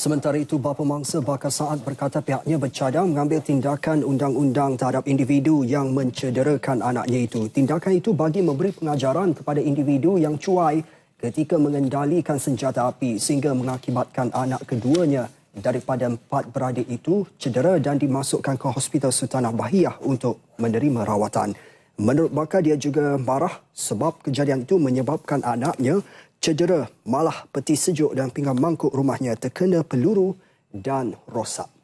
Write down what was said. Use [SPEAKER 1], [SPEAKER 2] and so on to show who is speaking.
[SPEAKER 1] Sementara itu, bapa mangsa bakar saat berkata pihaknya bercadang mengambil tindakan undang-undang terhadap individu yang mencederakan anaknya itu. Tindakan itu bagi memberi pengajaran kepada individu yang cuai ketika mengendalikan senjata api sehingga mengakibatkan anak keduanya daripada empat beradik itu cedera dan dimasukkan ke Hospital Sultanah Bahiyah untuk menerima rawatan. Menurut bakar, dia juga marah sebab kejadian itu menyebabkan anaknya cedera malah peti sejuk dan pinggan mangkuk rumahnya terkena peluru dan rosak.